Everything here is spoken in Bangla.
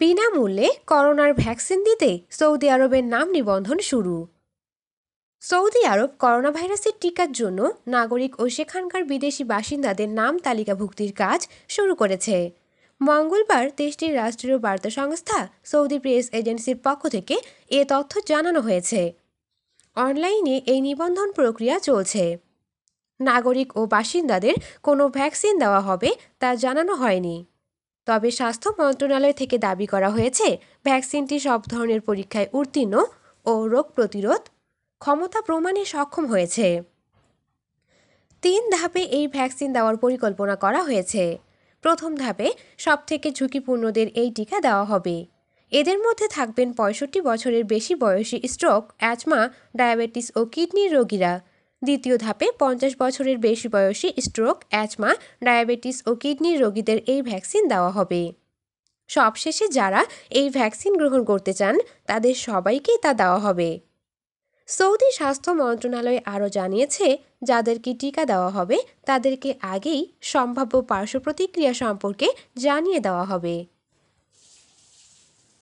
বিনামূল্যে করোনার ভ্যাকসিন দিতে সৌদি আরবের নাম নিবন্ধন শুরু সৌদি আরব করোনা ভাইরাসের টিকার জন্য নাগরিক ও সেখানকার বিদেশি বাসিন্দাদের নাম তালিকাভুক্তির কাজ শুরু করেছে মঙ্গলবার দেশটির রাষ্ট্রীয় বার্তা সংস্থা সৌদি প্রেস এজেন্সির পক্ষ থেকে এ তথ্য জানানো হয়েছে অনলাইনে এই নিবন্ধন প্রক্রিয়া চলছে নাগরিক ও বাসিন্দাদের কোনো ভ্যাকসিন দেওয়া হবে তা জানানো হয়নি তবে স্বাস্থ্য মন্ত্রণালয় থেকে দাবি করা হয়েছে ভ্যাকসিনটি সব ধরনের পরীক্ষায় উত্তীর্ণ ও রোগ প্রতিরোধ ক্ষমতা প্রমাণে সক্ষম হয়েছে তিন ধাপে এই ভ্যাকসিন দেওয়ার পরিকল্পনা করা হয়েছে প্রথম ধাপে সব থেকে ঝুঁকিপূর্ণদের এই টিকা দেওয়া হবে এদের মধ্যে থাকবেন পঁয়ষট্টি বছরের বেশি বয়সী স্ট্রোক অ্যাজমা ডায়াবেটিস ও কিডনির রোগীরা দ্বিতীয় ধাপে পঞ্চাশ বছরের বেশি বয়সী স্ট্রোক অ্যাজমা ডায়াবেটিস ও কিডনির রোগীদের এই ভ্যাকসিন দেওয়া হবে সবশেষে যারা এই ভ্যাকসিন গ্রহণ করতে চান তাদের সবাইকেই তা দেওয়া হবে সৌদি স্বাস্থ্য মন্ত্রণালয় আরও জানিয়েছে যাদেরকে টিকা দেওয়া হবে তাদেরকে আগেই সম্ভাব্য পার্শ্ব প্রতিক্রিয়া সম্পর্কে জানিয়ে দেওয়া হবে